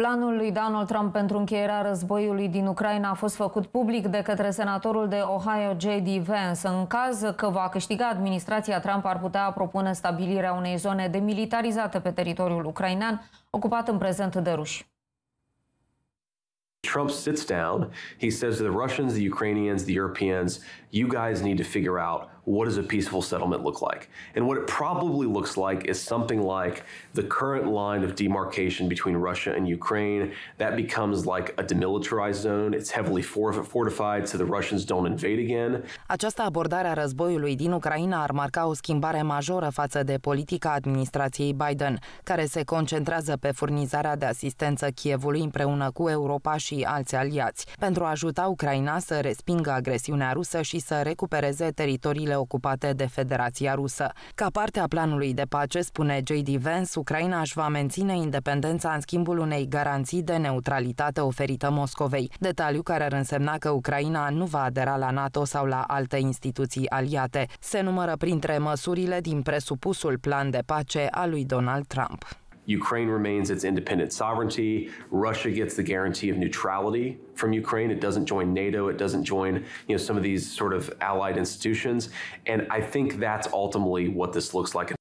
Planul lui Donald Trump pentru încheierea războiului din Ucraina a fost făcut public de către senatorul de Ohio J.D. Vance. În caz că va câștiga administrația, Trump ar putea propune stabilirea unei zone demilitarizate pe teritoriul ucrainean, ocupat în prezent de ruși. Trump sits down. He says to the Russians, the Ukrainians, the Europeans, you guys need to figure out what does a peaceful settlement look like? And what it probably looks like is something like the current line of demarcation between Russia and Ukraine. That becomes like a demilitarized zone. It's heavily fortified so the Russians don't invade again. Această abordare a războiului din Ucraina ar marca o schimbare majoră față de politica administrației Biden, care se concentrează pe furnizarea de asistență Kievului împreună cu Europa și alți aliați, pentru a ajuta Ucraina să respingă agresiunea rusă și să recupereze teritoriile ocupate de Federația Rusă. Ca parte a planului de pace, spune J.D. Vance, Ucraina își va menține independența în schimbul unei garanții de neutralitate oferită Moscovei, detaliu care ar însemna că Ucraina nu va adera la NATO sau la alte instituții aliate. Se numără printre măsurile din presupusul plan de pace al lui Donald Trump. Ukraine remains its independent sovereignty. Russia gets the guarantee of neutrality from Ukraine. It doesn't join NATO. It doesn't join you know some of these sort of allied institutions. And I think that's ultimately what this looks like.